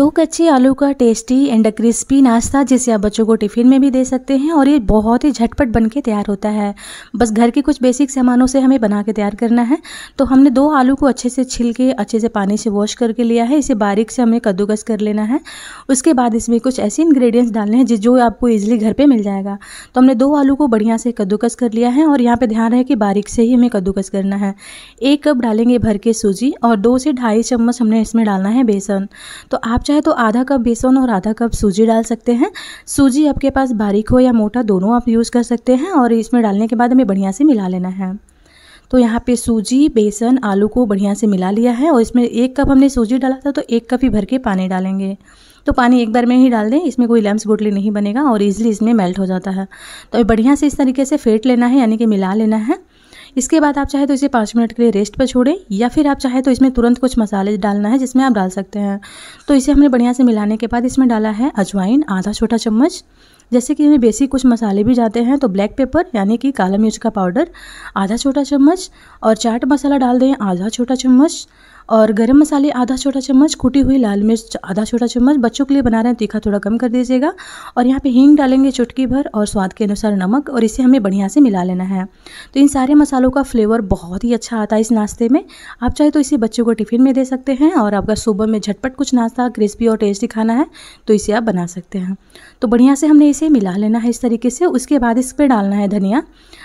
दो कच्चे आलू का टेस्टी एंड क्रिस्पी नाश्ता जिसे आप बच्चों को टिफ़िन में भी दे सकते हैं और ये बहुत ही झटपट बन के तैयार होता है बस घर के कुछ बेसिक सामानों से हमें बना के तैयार करना है तो हमने दो आलू को अच्छे से छिल के अच्छे से पानी से वॉश करके लिया है इसे बारीक से हमें कद्दूकस कर लेना है उसके बाद इसमें कुछ ऐसे इन्ग्रीडियंट्स डालने हैं जो आपको ईजिली घर पर मिल जाएगा तो हमने दो आलू को बढ़िया से कद्दूकस कर लिया है और यहाँ पर ध्यान रहे कि बारीक से ही हमें कद्दूकस करना है एक कप डालेंगे भर के सूजी और दो से ढाई चम्मच हमने इसमें डालना है बेसन तो आप चाहे तो आधा कप बेसन और आधा कप सूजी डाल सकते हैं सूजी आपके पास बारीक हो या मोटा दोनों आप यूज़ कर सकते हैं और इसमें डालने के बाद हमें बढ़िया से मिला लेना है तो यहाँ पे सूजी बेसन आलू को बढ़िया से मिला लिया है और इसमें एक कप हमने सूजी डाला था तो एक कप ही भर के पानी डालेंगे तो पानी एक बार में ही डाल दें इसमें कोई लैम्स गुटली नहीं बनेगा और ईजिली इसमें मेल्ट हो जाता है तो बढ़िया से इस तरीके से फेंट लेना है यानी कि मिला लेना है इसके बाद आप चाहे तो इसे पाँच मिनट के लिए रेस्ट पर छोड़ें या फिर आप चाहे तो इसमें तुरंत कुछ मसाले डालना है जिसमें आप डाल सकते हैं तो इसे हमने बढ़िया से मिलाने के बाद इसमें डाला है अजवाइन आधा छोटा चम्मच जैसे कि इनमें बेसिक कुछ मसाले भी जाते हैं तो ब्लैक पेपर यानी कि काला मिर्च का पाउडर आधा छोटा चम्मच और चाट मसाला डाल दें आधा छोटा चम्मच और गरम मसाले आधा छोटा चम्मच कूटी हुई लाल मिर्च आधा छोटा चम्मच बच्चों के लिए बना रहे हैं तीखा थोड़ा कम कर दीजिएगा और यहाँ पे हींग डालेंगे चुटकी भर और स्वाद के अनुसार नमक और इसे हमें बढ़िया से मिला लेना है तो इन सारे मसालों का फ्लेवर बहुत ही अच्छा आता है इस नाश्ते में आप चाहे तो इसे बच्चों को टिफ़िन में दे सकते हैं और आपका सुबह में झटपट कुछ नाश्ता क्रिस्पी और टेस्टी खाना है तो इसे आप बना सकते हैं तो बढ़िया से हमने इसे मिला लेना है इस तरीके से उसके बाद इस पर डालना है धनिया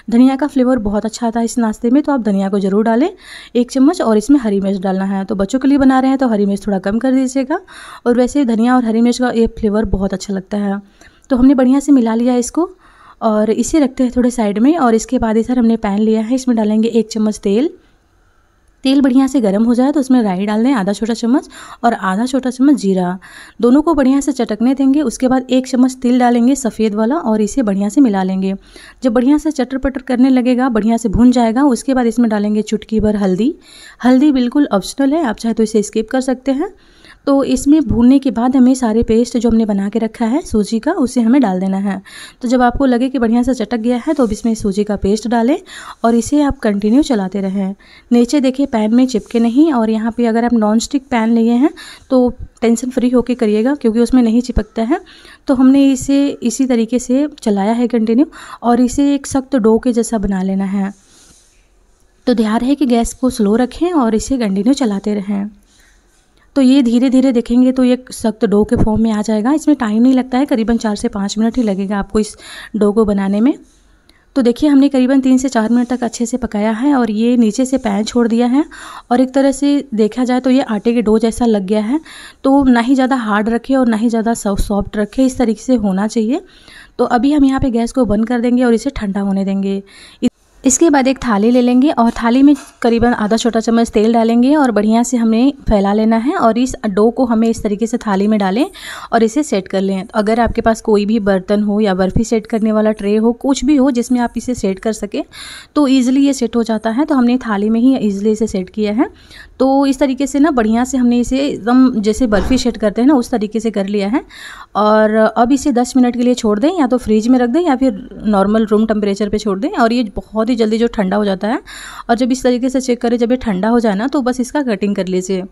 धनिया का फ्लेवर बहुत अच्छा आता है इस नाश्ते में तो आप धनिया को ज़रूर डालें एक चम्मच और इसमें हरी मिर्च डालना है हैं तो बच्चों के लिए बना रहे हैं तो हरी मिर्च थोड़ा कम कर दीजिएगा और वैसे धनिया और हरी मिर्च का ये फ्लेवर बहुत अच्छा लगता है तो हमने बढ़िया से मिला लिया इसको और इसे रखते हैं थोड़े साइड में और इसके बाद इधर हमने पैन लिया है इसमें डालेंगे एक चम्मच तेल तेल बढ़िया से गर्म हो जाए तो उसमें राई डाल दें आधा छोटा चम्मच और आधा छोटा चम्मच जीरा दोनों को बढ़िया से चटकने देंगे उसके बाद एक चम्मच तिल डालेंगे सफ़ेद वाला और इसे बढ़िया से मिला लेंगे जब बढ़िया से चटर पटर करने लगेगा बढ़िया से भून जाएगा उसके बाद इसमें डालेंगे चुटकी भर हल्दी हल्दी बिल्कुल ऑप्शनल है आप चाहे तो इसे स्किप कर सकते हैं तो इसमें भूनने के बाद हमें सारे पेस्ट जो हमने बना के रखा है सूजी का उसे हमें डाल देना है तो जब आपको लगे कि बढ़िया से चटक गया है तो अब इसमें सूजी का पेस्ट डालें और इसे आप कंटिन्यू चलाते रहें नीचे देखिए पैन में चिपके नहीं और यहाँ पे अगर आप नॉन स्टिक पैन लिए हैं तो टेंशन फ्री होके करिएगा क्योंकि उसमें नहीं चिपकता है तो हमने इसे इसी तरीके से चलाया है कंटिन्यू और इसे एक सख्त डो के जैसा बना लेना है तो ध्यान है कि गैस को स्लो रखें और इसे कंटिन्यू चलाते रहें तो ये धीरे धीरे देखेंगे तो ये सख्त डो के फॉर्म में आ जाएगा इसमें टाइम नहीं लगता है करीबन चार से पाँच मिनट ही लगेगा आपको इस डो को बनाने में तो देखिए हमने करीबन तीन से चार मिनट तक अच्छे से पकाया है और ये नीचे से पैन छोड़ दिया है और एक तरह से देखा जाए तो ये आटे के डो जैसा लग गया है तो ना ही ज़्यादा हार्ड रखे और ना ही ज़्यादा सॉफ्ट रखे इस तरीके से होना चाहिए तो अभी हम यहाँ पर गैस को बंद कर देंगे और इसे ठंडा होने देंगे इसके बाद एक थाली ले लेंगे और थाली में करीबन आधा छोटा चम्मच तेल डालेंगे और बढ़िया से हमें फैला लेना है और इस डो को हमें इस तरीके से थाली में डालें और इसे सेट कर लें तो अगर आपके पास कोई भी बर्तन हो या बर्फ़ी सेट करने वाला ट्रे हो कुछ भी हो जिसमें आप इसे सेट कर सकें तो ईज़िली ये सेट हो जाता है तो हमने थाली में ही ईज़िली इसे सेट किया है तो इस तरीके से ना बढ़िया से हमने इसे एकदम जैसे बर्फ़ी शेड करते हैं ना उस तरीके से कर लिया है और अब इसे 10 मिनट के लिए छोड़ दें या तो फ्रिज में रख दें या फिर नॉर्मल रूम टेम्परेचर पे छोड़ दें और ये बहुत ही जल्दी जो ठंडा हो जाता है और जब इस तरीके से चेक करें जब ये ठंडा हो जाए ना तो बस इसका कटिंग कर लीजिए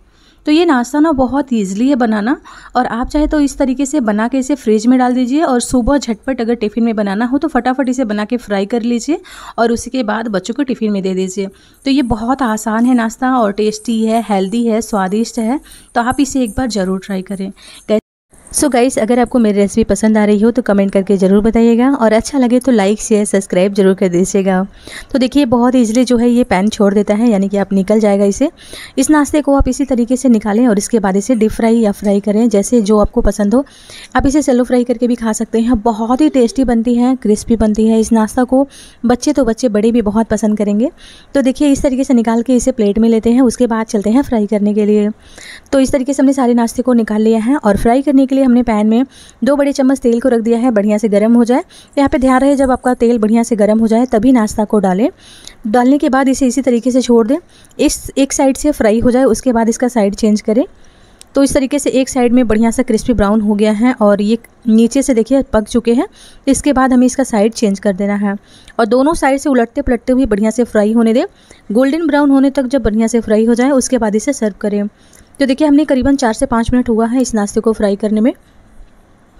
तो ये नाश्ता ना बहुत ईजिली है बनाना और आप चाहे तो इस तरीके से बना के इसे फ्रिज में डाल दीजिए और सुबह झटपट अगर टिफ़िन में बनाना हो तो फटाफट इसे बना के फ्राई कर लीजिए और उसके बाद बच्चों को टिफ़िन में दे दीजिए तो ये बहुत आसान है नाश्ता और टेस्टी है हेल्दी है स्वादिष्ट है तो आप इसे एक बार ज़रूर ट्राई करें सो so गाइस अगर आपको मेरी रेसिपी पसंद आ रही हो तो कमेंट करके ज़रूर बताइएगा और अच्छा लगे तो लाइक शेयर सब्सक्राइब जरूर कर दीजिएगा तो देखिए बहुत ईजिली जो है ये पैन छोड़ देता है यानी कि आप निकल जाएगा इसे इस नाश्ते को आप इसी तरीके से निकालें और इसके बाद इसे डिप फ्राई या फ्राई करें जैसे जो आपको पसंद हो आप इसे सेलो फ्राई करके भी खा सकते हैं बहुत ही टेस्टी बनती है क्रिस्पी बनती है इस नाश्ता को बच्चे तो बच्चे बड़े भी बहुत पसंद करेंगे तो देखिए इस तरीके से निकाल के इसे प्लेट में लेते हैं उसके बाद चलते हैं फ्राई करने के लिए तो इस तरीके से हमने सारे नाश्ते को निकाल लिया है और फ्राई करने के लिए लिए हमने पैन में दो बड़े चम्मच तेल को रख दिया है बढ़िया से गर्म हो जाए यहाँ पे ध्यान रहे जब आपका तेल बढ़िया से गर्म हो जाए तभी नाश्ता को डालें डालने के बाद इसे इसी तरीके से छोड़ दें इस एक साइड से फ्राई हो जाए उसके बाद इसका साइड चेंज करें तो इस तरीके से एक साइड में बढ़िया सा क्रिस्पी ब्राउन हो गया है और ये नीचे से देखिए पक चुके हैं इसके बाद हमें इसका साइड चेंज कर देना है और दोनों साइड से उलटते पलटते हुए बढ़िया से फ्राई होने दें गोल्डन ब्राउन होने तक जब बढ़िया से फ्राई हो जाए उसके बाद इसे सर्व करें तो देखिए हमने करीबन चार से पाँच मिनट हुआ है इस नाश्ते को फ्राई करने में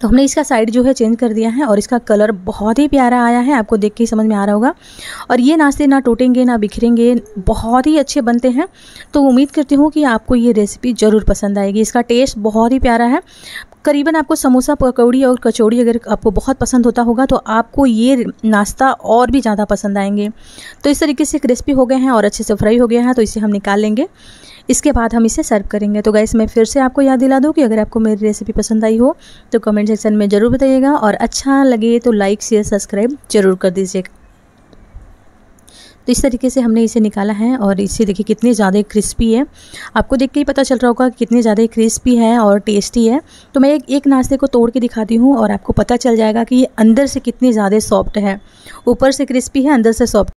तो हमने इसका साइड जो है चेंज कर दिया है और इसका कलर बहुत ही प्यारा आया है आपको देख के ही समझ में आ रहा होगा और ये नाश्ते ना टूटेंगे ना बिखरेंगे बहुत ही अच्छे बनते हैं तो उम्मीद करती हूँ कि आपको ये रेसिपी ज़रूर पसंद आएगी इसका टेस्ट बहुत ही प्यारा है करीबन आपको समोसा पकौड़ी और कचौड़ी अगर आपको बहुत पसंद होता होगा तो आपको ये नाश्ता और भी ज़्यादा पसंद आएंगे तो इस तरीके से क्रिस्पी हो गए हैं और अच्छे से फ्राई हो गया है तो इसे हम निकाल लेंगे इसके बाद हम इसे सर्व करेंगे तो गैस मैं फिर से आपको याद दिला दूँ कि अगर आपको मेरी रेसिपी पसंद आई हो तो कमेंट सेक्शन में ज़रूर बताइएगा और अच्छा लगे तो लाइक शेयर सब्सक्राइब जरूर कर दीजिएगा तो इस तरीके से हमने इसे निकाला है और इसे देखिए कितने ज़्यादा क्रिस्पी है आपको देख के ही पता चल रहा होगा कि कितने ज़्यादा क्रिस्पी है और टेस्टी है तो मैं एक एक नाश्ते को तोड़ के दिखाती हूँ और आपको पता चल जाएगा कि ये अंदर से कितने ज़्यादा सॉफ्ट है ऊपर से क्रिस्पी है अंदर से सॉफ्ट